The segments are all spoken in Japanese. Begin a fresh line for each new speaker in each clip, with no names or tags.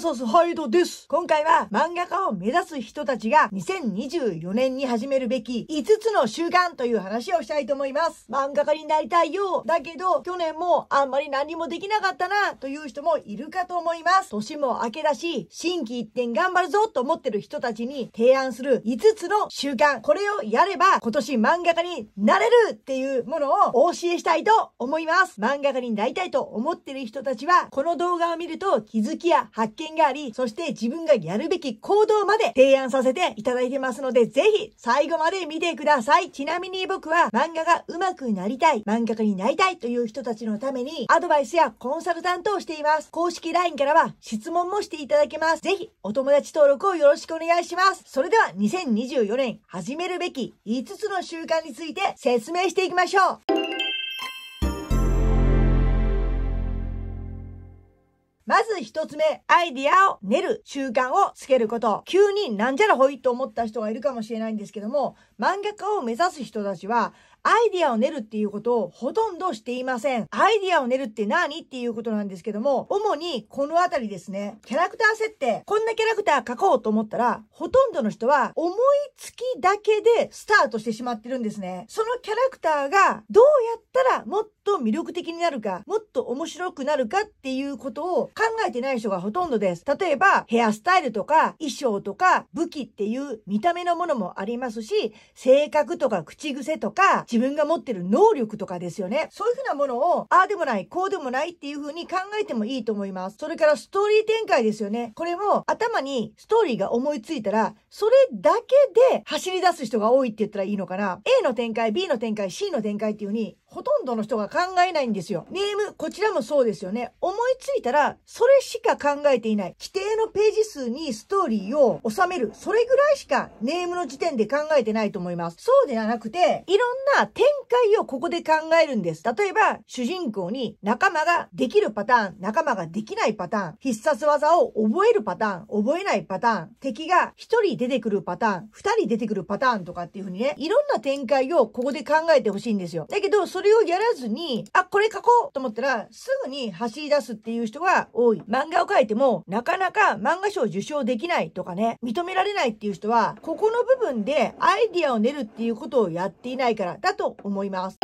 さす、ハイドです。今回は漫画家を目指す人たちが2024年に始めるべき5つの習慣という話をしたいと思います。漫画家になりたいよ。だけど、去年もあんまり何もできなかったなという人もいるかと思います。年も明けだし、新規一点頑張るぞと思ってる人たちに提案する5つの習慣。これをやれば今年漫画家になれるっていうものをお教えしたいと思います。漫画家になりたいと思ってる人たちは、この動画を見ると気づきや発見見があり、そして自分がやるべき行動まで提案させていただいてますので、ぜひ最後まで見てください。ちなみに僕は漫画が上手くなりたい、漫画家になりたいという人たちのためにアドバイスやコンサルタントをしています。公式 LINE からは質問もしていただけます。ぜひお友達登録をよろしくお願いします。それでは2024年始めるべき5つの習慣について説明していきましょう。まず一つ目、アイディアを練る習慣をつけること。急になんじゃらほいと思った人がいるかもしれないんですけども、漫画家を目指す人たちは、アイディアを練るっていうことをほとんどしていません。アイディアを練るって何っていうことなんですけども、主にこのあたりですね。キャラクター設定。こんなキャラクター書こうと思ったら、ほとんどの人は思いつきだけでスタートしてしまってるんですね。そのキャラクターがどうやったらもっと魅力的になるか、もっと面白くなるかっていうことを考えてない人がほとんどです。例えば、ヘアスタイルとか衣装とか武器っていう見た目のものもありますし、性格とか口癖とか自分が持ってる能力とかですよね。そういうふうなものを、ああでもない、こうでもないっていうふうに考えてもいいと思います。それからストーリー展開ですよね。これも頭にストーリーが思いついたら、それだけで走り出す人が多いって言ったらいいのかな。A の展開、B の展開、C の展開っていう風に、ほとんどの人が考えないんですよ。ネーム、こちらもそうですよね。思いついたら、それしか考えていない。規定のページ数にストーリーを収める。それぐらいしかネームの時点で考えてないと思います。そうではなくて、いろんな展開をここで考えるんです。例えば、主人公に仲間ができるパターン、仲間ができないパターン、必殺技を覚えるパターン、覚えないパターン、敵が1人出てくるパターン、2人出てくるパターンとかっていう風にね、いろんな展開をここで考えてほしいんですよ。だけど、それれをやらずに、あ、これ書こうと思ったら、すぐに走り出すっていう人が多い。漫画を書いても、なかなか漫画賞を受賞できないとかね、認められないっていう人は、ここの部分でアイディアを練るっていうことをやっていないからだと思います。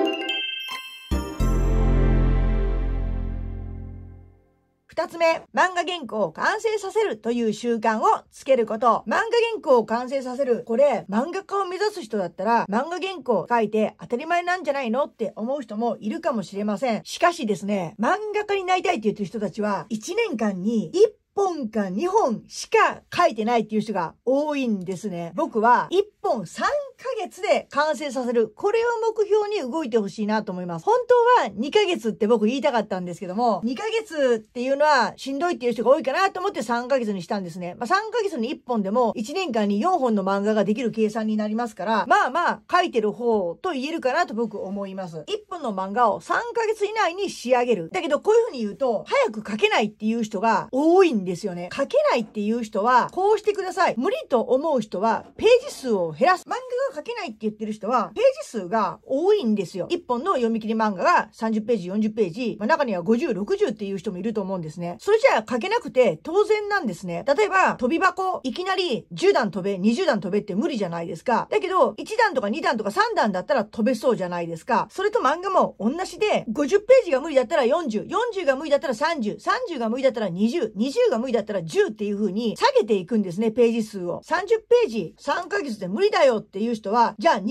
二つ目、漫画原稿を完成させるという習慣をつけること。漫画原稿を完成させる。これ、漫画家を目指す人だったら、漫画原稿を書いて当たり前なんじゃないのって思う人もいるかもしれません。しかしですね、漫画家になりたいって言ってる人たちは、1年間に1本か2本しか書いてないっていう人が多いんですね。僕は1本3 1ヶ月で完成させる。これを目標に動いてほしいなと思います。本当は2ヶ月って僕言いたかったんですけども、2ヶ月っていうのはしんどいっていう人が多いかなと思って3ヶ月にしたんですね。まあ、3ヶ月に1本でも1年間に4本の漫画ができる計算になりますから、まあまあ書いてる方と言えるかなと僕思います。1本の漫画を3ヶ月以内に仕上げる。だけどこういう風に言うと、早く書けないっていう人が多いんですよね。書けないっていう人は、こうしてください。無理と思う人はページ数を減らす。漫画が書けないって言ってる人は、ページ数が多いんですよ。1本の読み切り漫画が30ページ、40ページ、まあ、中には50、60っていう人もいると思うんですね。それじゃあ書けなくて当然なんですね。例えば、飛び箱、いきなり10段飛べ、20段飛べって無理じゃないですか。だけど、1段とか2段とか3段だったら飛べそうじゃないですか。それと漫画も同じで、50ページが無理だったら40、40が無理だったら30、30が無理だったら20、20が無理だったら10っていう風に下げていくんですね、ページ数を。30ページ、3ヶ月で無理だよっていう人は、じゃあ20ペ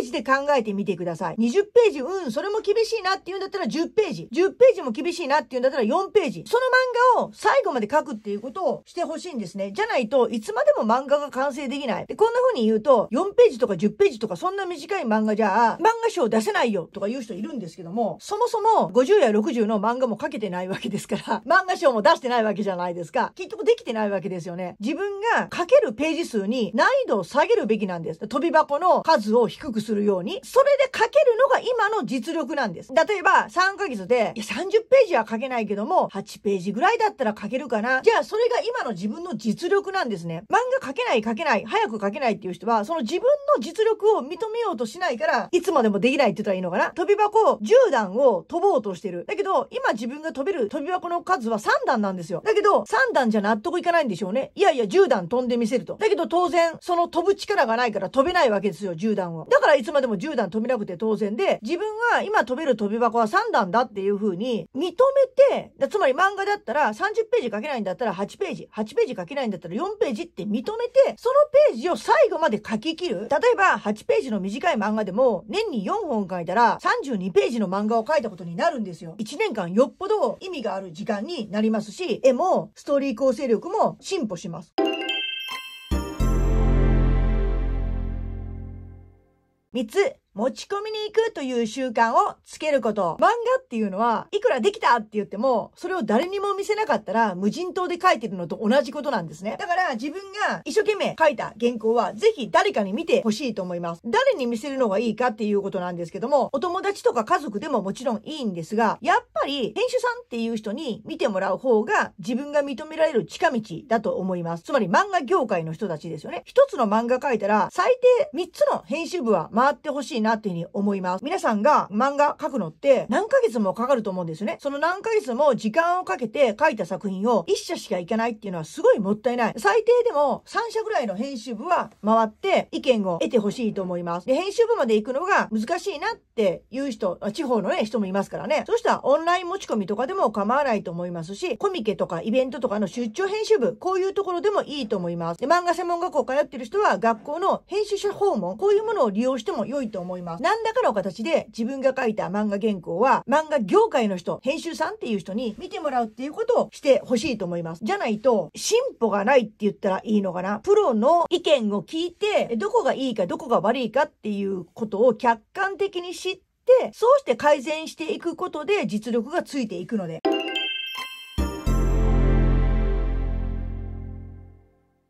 ージで考えてみてください。20ページ、うん、それも厳しいなって言うんだったら10ページ。10ページも厳しいなって言うんだったら4ページ。その漫画を最後まで書くっていうことをしてほしいんですね。じゃないといつまでも漫画が完成できない。で、こんな風に言うと、4ページとか10ページとかそんな短い漫画じゃ漫画賞出せないよとか言う人いるんですけども、そもそも50や60の漫画も書けてないわけですから、漫画賞も出してないわけじゃないですか。結局できてないわけですよね。自分が書けるページ数に難易度を下げるべきなんです。飛び箱ポの数を低くするように、それで書けるのが今の実力なんです。例えば、3ヶ月で、いや、30ページは書けないけども、8ページぐらいだったら書けるかな。じゃあ、それが今の自分の実力なんですね。漫画書けない書けない、早く書けないっていう人は、その自分の実力を認めようとしないから、いつまでもできないって言ったらいいのかな。飛び箱10段を飛ぼうとしてる。だけど、今自分が飛べる飛び箱の数は3段なんですよ。だけど、3段じゃ納得いかないんでしょうね。いやいや、10段飛んでみせると。だけど、当然、その飛ぶ力がないから飛べないいわけですよ、10段を。だからいつまでも10段飛びなくて当然で、自分は今飛べる飛び箱は3段だっていう風に認めて、つまり漫画だったら30ページ書けないんだったら8ページ、8ページ書けないんだったら4ページって認めて、そのページを最後まで書き切る。例えば8ページの短い漫画でも年に4本書いたら32ページの漫画を書いたことになるんですよ。1年間よっぽど意味がある時間になりますし、絵もストーリー構成力も進歩します。3つ持ち込みに行くという習慣をつけること。漫画っていうのは、いくらできたって言っても、それを誰にも見せなかったら、無人島で書いてるのと同じことなんですね。だから自分が一生懸命書いた原稿は、ぜひ誰かに見てほしいと思います。誰に見せるのがいいかっていうことなんですけども、お友達とか家族でももちろんいいんですが、やっぱり編集さんっていう人に見てもらう方が、自分が認められる近道だと思います。つまり漫画業界の人たちですよね。一つの漫画書いたら、最低3つの編集部は回ってほしいいなっていうふうに思います。皆さんが漫画描くのって何ヶ月もかかると思うんですよね。その何ヶ月も時間をかけて書いた作品を一社しかいけないっていうのはすごいもったいない。最低でも3社ぐらいの編集部は回って意見を得てほしいと思います。で、編集部まで行くのが難しいなっていう人、地方のね、人もいますからね。そうしたらオンライン持ち込みとかでも構わないと思いますし、コミケとかイベントとかの出張編集部、こういうところでもいいと思います。で、漫画専門学校通ってる人は学校の編集者訪問、こういうものを利用しても良いと思います。思います。何らかの形で自分が書いた漫画原稿は漫画業界の人、編集さんっていう人に見てもらうっていうことをしてほしいと思います。じゃないと進歩がないって言ったらいいのかな。プロの意見を聞いて、どこがいいかどこが悪いかっていうことを客観的に知って、そうして改善していくことで実力がついていくので。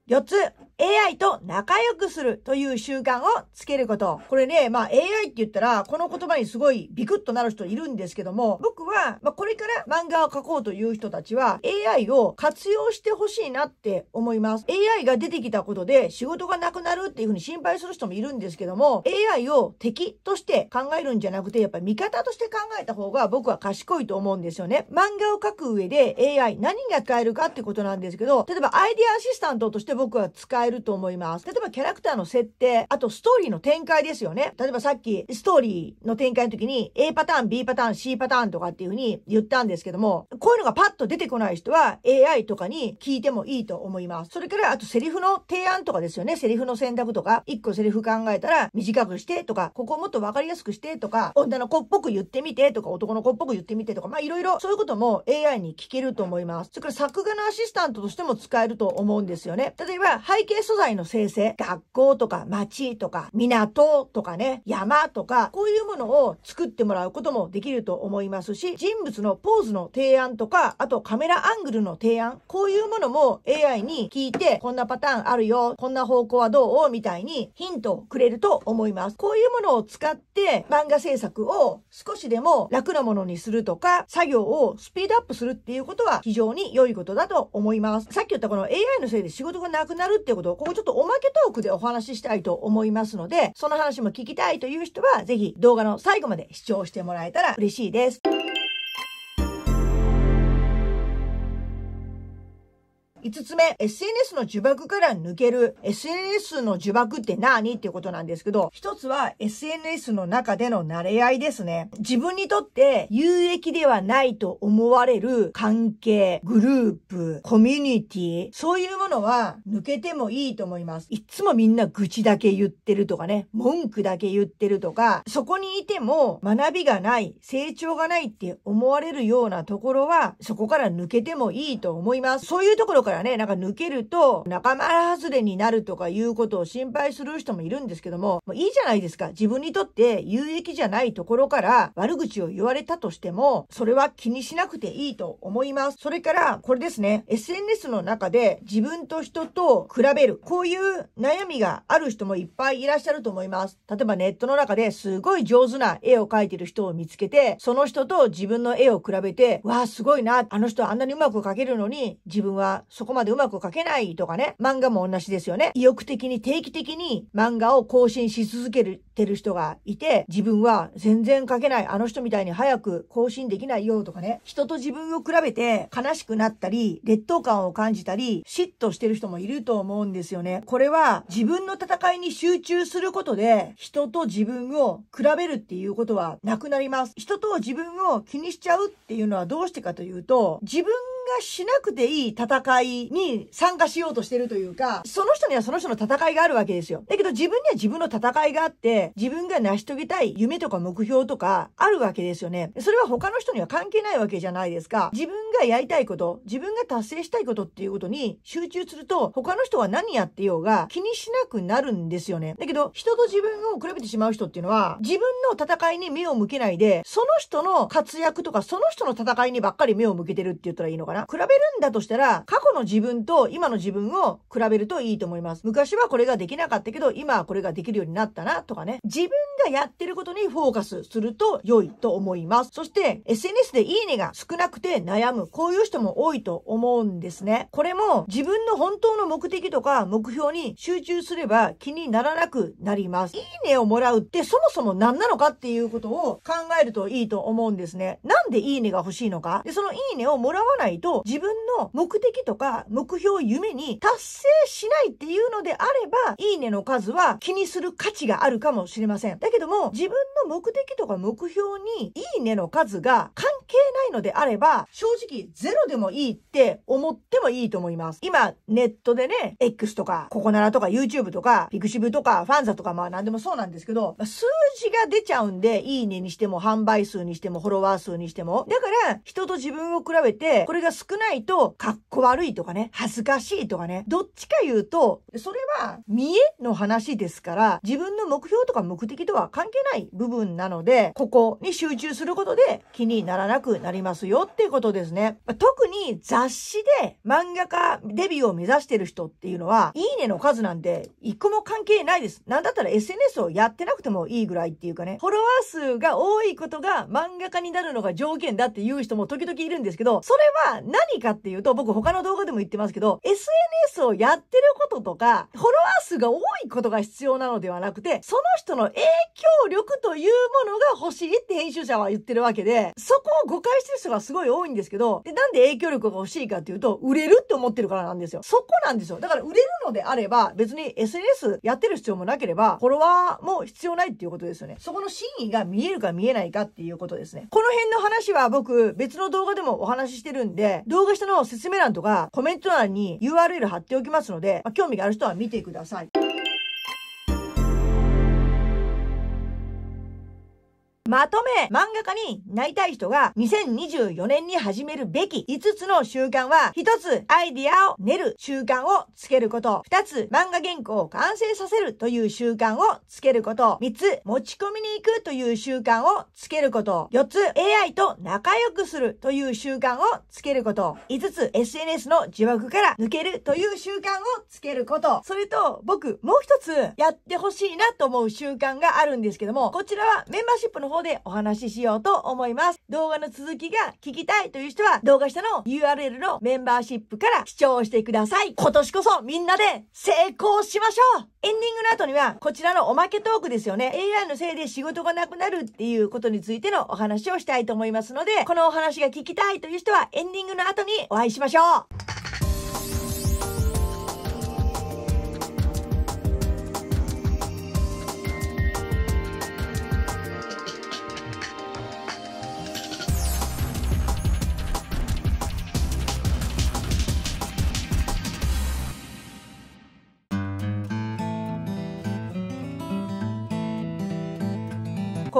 4つ AI と仲良くするという習慣をつけること。これね、まあ AI って言ったら、この言葉にすごいビクッとなる人いるんですけども、僕は、まあこれから漫画を描こうという人たちは、AI を活用してほしいなって思います。AI が出てきたことで仕事がなくなるっていうふうに心配する人もいるんですけども、AI を敵として考えるんじゃなくて、やっぱり味方として考えた方が僕は賢いと思うんですよね。漫画を描く上で AI 何が使えるかってことなんですけど、例えばアイデアアシスタントとして僕は使ええると思います。例えばキャラクターの設定、あとストーリーの展開ですよね。例えばさっきストーリーの展開の時に A パターン、B パターン、C パターンとかっていう風に言ったんですけども、こういうのがパッと出てこない人は AI とかに聞いてもいいと思います。それからあとセリフの提案とかですよね。セリフの選択とか、1個セリフ考えたら短くしてとか、ここもっとわかりやすくしてとか、女の子っぽく言ってみてとか、男の子っぽく言ってみてとか、まあいろいろそういうことも AI に聞けると思います。それから作画のアシスタントとしても使えると思うんですよね。例えば背景素材の生成、学校とか町とか港とかね、山とか、こういうものを作ってもらうこともできると思いますし、人物のポーズの提案とか、あとカメラアングルの提案、こういうものも AI に聞いて、こんなパターンあるよ、こんな方向はどうみたいにヒントをくれると思います。こういうものを使って漫画制作を少しでも楽なものにするとか、作業をスピードアップするっていうことは非常に良いことだと思います。さっき言ったこの AI のせいで仕事がなくなるってことど、ここちょっとおまけトークでお話ししたいと思いますので、その話も聞きたいという人は、ぜひ動画の最後まで視聴してもらえたら嬉しいです。5つ目、SNS の呪縛から抜ける。SNS の呪縛って何っていうことなんですけど、1つは SNS の中での慣れ合いですね。自分にとって有益ではないと思われる関係、グループ、コミュニティ、そういうものは抜けてもいいと思います。いつもみんな愚痴だけ言ってるとかね、文句だけ言ってるとか、そこにいても学びがない、成長がないって思われるようなところは、そこから抜けてもいいと思います。そういうところからからね、なんか抜けると仲間外れになるとかいうことを心配する人もいるんですけども、もいいじゃないですか。自分にとって有益じゃないところから悪口を言われたとしても、それは気にしなくていいと思います。それから、これですね。SNS の中で自分と人と比べる。こういう悩みがある人もいっぱいいらっしゃると思います。例えばネットの中ですごい上手な絵を描いてる人を見つけて、その人と自分の絵を比べて、わあ、すごいな。あの人あんなにうまく描けるのに、自分はそこまでうまく描けないとかね、漫画も同じですよね。意欲的に定期的に漫画を更新し続けてる人がいて、自分は全然描けない、あの人みたいに早く更新できないよとかね、人と自分を比べて悲しくなったり、劣等感を感じたり、嫉妬してる人もいると思うんですよね。これは自分の戦いに集中することで、人と自分を比べるっていうことはなくなります。人と自分を気にしちゃうっていうのはどうしてかというと、自分がしなくていい戦いに参加しようとしてるというか、その人にはその人の戦いがあるわけですよ。だけど自分には自分の戦いがあって、自分が成し遂げたい夢とか目標とかあるわけですよね。それは他の人には関係ないわけじゃないですか。自分がやりたいこと、自分が達成したいことっていうことに集中すると、他の人は何やってようが気にしなくなるんですよね。だけど、人と自分を比べてしまう人っていうのは、自分の戦いに目を向けないで、その人の活躍とか、その人の戦いにばっかり目を向けてるって言ったらいいのかな。な。比べるんだとしたら、過去の自分と今の自分を比べるといいと思います。昔はこれができなかったけど、今はこれができるようになったなとかね。自分がやってることにフォーカスすると良いと思います。そして、SNS でいいねが少なくて悩む。こういう人も多いと思うんですね。これも自分の本当の目的とか目標に集中すれば気にならなくなります。いいねをもらうってそもそも何なのかっていうことを考えるといいと思うんですね。なんでいいねが欲しいのかで、そのいいねをもらわないと自分の目的とか目標夢に達成しないっていうのであれば、いいねの数は気にする価値があるかもしれません。だけども、自分の目的とか目標にいいねの数が関係ないのであれば、正直ゼロでもいいって思ってもいいと思います。今、ネットでね、X とか、ココナラとか YouTube とか、Pixiv とか、ファンザとか、まあ何でもそうなんですけど、数字が出ちゃうんで、いいねにしても、販売数にしても、フォロワー数にしても。だから、人と自分を比べて、これが少ないと、かっこ悪いとかね、恥ずかしいとかね、どっちか言うと、それは見えの話ですから、自分の目標とか目的とは関係ない部分なので、ここに集中することで気にならなくなりますよっていうことですね。特に雑誌で漫画家デビューを目指してる人っていうのは、いいねの数なんて一個も関係ないです。なんだったら SNS をやってなくてもいいぐらいっていうかね、フォロワー数が多いことが漫画家になるのが条件だっていう人も時々いるんですけど、それは何かっていうと、僕他の動画でも言ってますけど、SNS をやってることとか、フォロワー数が多いことが必要なのではなくて、その人の影響力というものが欲しいって編集者は言ってるわけで、そこを誤解してる人がすごい多いんですけど、で、なんで影響力が欲しいかっていうと、売れるって思ってるからなんですよ。そこなんですよ。だから売れるのであれば、別に SNS やってる必要もなければ、フォロワーも必要ないっていうことですよね。そこの真意が見えるか見えないかっていうことですね。この辺の話は僕、別の動画でもお話ししてるんで、動画下の説明欄とかコメント欄に URL 貼っておきますので、まあ、興味がある人は見てください。まとめ、漫画家になりたい人が2024年に始めるべき5つの習慣は、1つ、アイディアを練る習慣をつけること。2つ、漫画原稿を完成させるという習慣をつけること。3つ、持ち込みに行くという習慣をつけること。4つ、AI と仲良くするという習慣をつけること。5つ、SNS の呪縛から抜けるという習慣をつけること。それと、僕、もう1つやってほしいなと思う習慣があるんですけども、こちらはメンバーシップの方方でお話ししようと思います。動画の続きが聞きたいという人は動画下の URL のメンバーシップから視聴してください。今年こそみんなで成功しましょうエンディングの後にはこちらのおまけトークですよね。AI のせいで仕事がなくなるっていうことについてのお話をしたいと思いますので、このお話が聞きたいという人はエンディングの後にお会いしましょう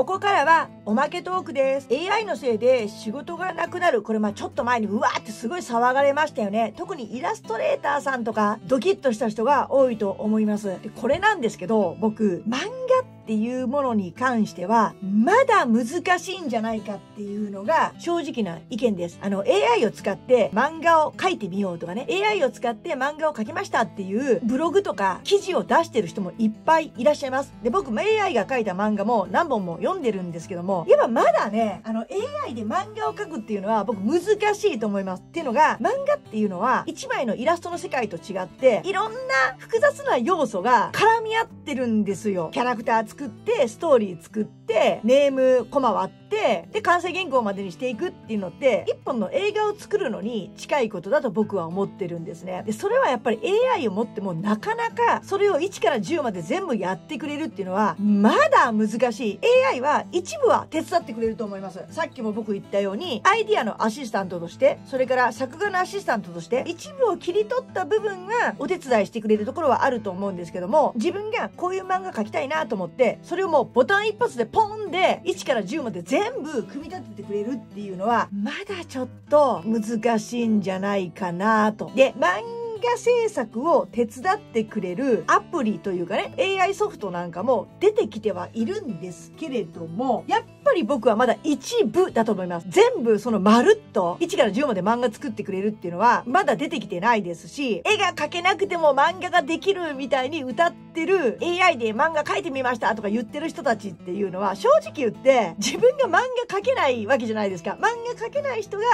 ここからはおまけトークです。AI のせいで仕事がなくなる。これまあちょっと前にうわーってすごい騒がれましたよね。特にイラストレーターさんとかドキッとした人が多いと思います。でこれなんですけど、僕、漫画っていうものに関しては、まだ難しいんじゃないかっていうのが正直な意見です。あの、AI を使って漫画を書いてみようとかね、AI を使って漫画を書きましたっていうブログとか記事を出してる人もいっぱいいらっしゃいます。で、僕も AI が書いた漫画も何本も読んでるんですけども、やっぱまだね、あの、AI で漫画を書くっていうのは僕難しいと思います。っていうのが、漫画っていうのは一枚のイラストの世界と違って、いろんな複雑な要素が絡み合ってるんですよ。キャラクター作作って、ストーリー作って、ネーム、コマ割って、で、完成原稿までにしていくっていうのって、一本の映画を作るのに近いことだと僕は思ってるんですね。で、それはやっぱり AI を持ってもなかなか、それを1から10まで全部やってくれるっていうのは、まだ難しい。AI は一部は手伝ってくれると思います。さっきも僕言ったように、アイディアのアシスタントとして、それから作画のアシスタントとして、一部を切り取った部分がお手伝いしてくれるところはあると思うんですけども、自分がこういう漫画描きたいなと思って、それをもうボタン一発でポンで1から10まで全部組み立ててくれるっていうのはまだちょっと難しいんじゃないかなと。で漫画制作を手伝ってくれるアプリというかね AI ソフトなんかも出てきてはいるんですけれどもやっっぱり僕はまだ一部だと思います。全部そのまるっと1から10まで漫画作ってくれるっていうのはまだ出てきてないですし、絵が描けなくても漫画ができるみたいに歌ってる AI で漫画描いてみましたとか言ってる人たちっていうのは正直言って自分が漫画描けないわけじゃないですか。漫画描けない人が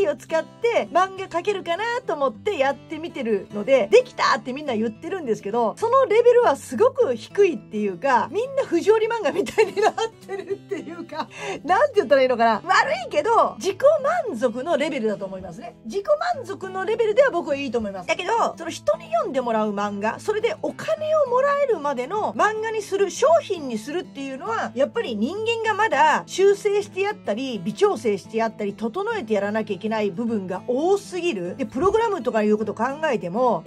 AI を使って漫画描けるかなと思ってやってみてるので、できたってみんな言ってるんですけど、そのレベルはすごく低いっていうか、みんな不条理漫画みたいになってるっていういうか、なんて言ったらいいのかな。悪いけど、自己満足のレベルだと思いますね。自己満足のレベルでは僕はいいと思います。だけど、その人に読んでもらう漫画、それでお金をもらえるまでの漫画にする、商品にするっていうのは、やっぱり人間がまだ修正してやったり、微調整してやったり、整えてやらなきゃいけない部分が多すぎる。で、プログラムとかいうこと考えても、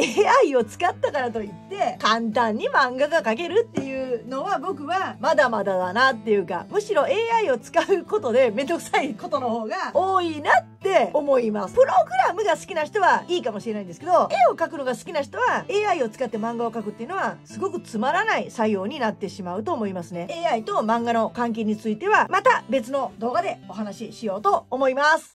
AI を使ったからといって、簡単に漫画が描けるっていうのは僕はまだまだだなっていうか、むしろ AI を使うことでめんどくさいことの方が多いなって思います。プログラムが好きな人はいいかもしれないんですけど、絵を描くのが好きな人は AI を使って漫画を描くっていうのはすごくつまらない作用になってしまうと思いますね。AI と漫画の関係についてはまた別の動画でお話ししようと思います。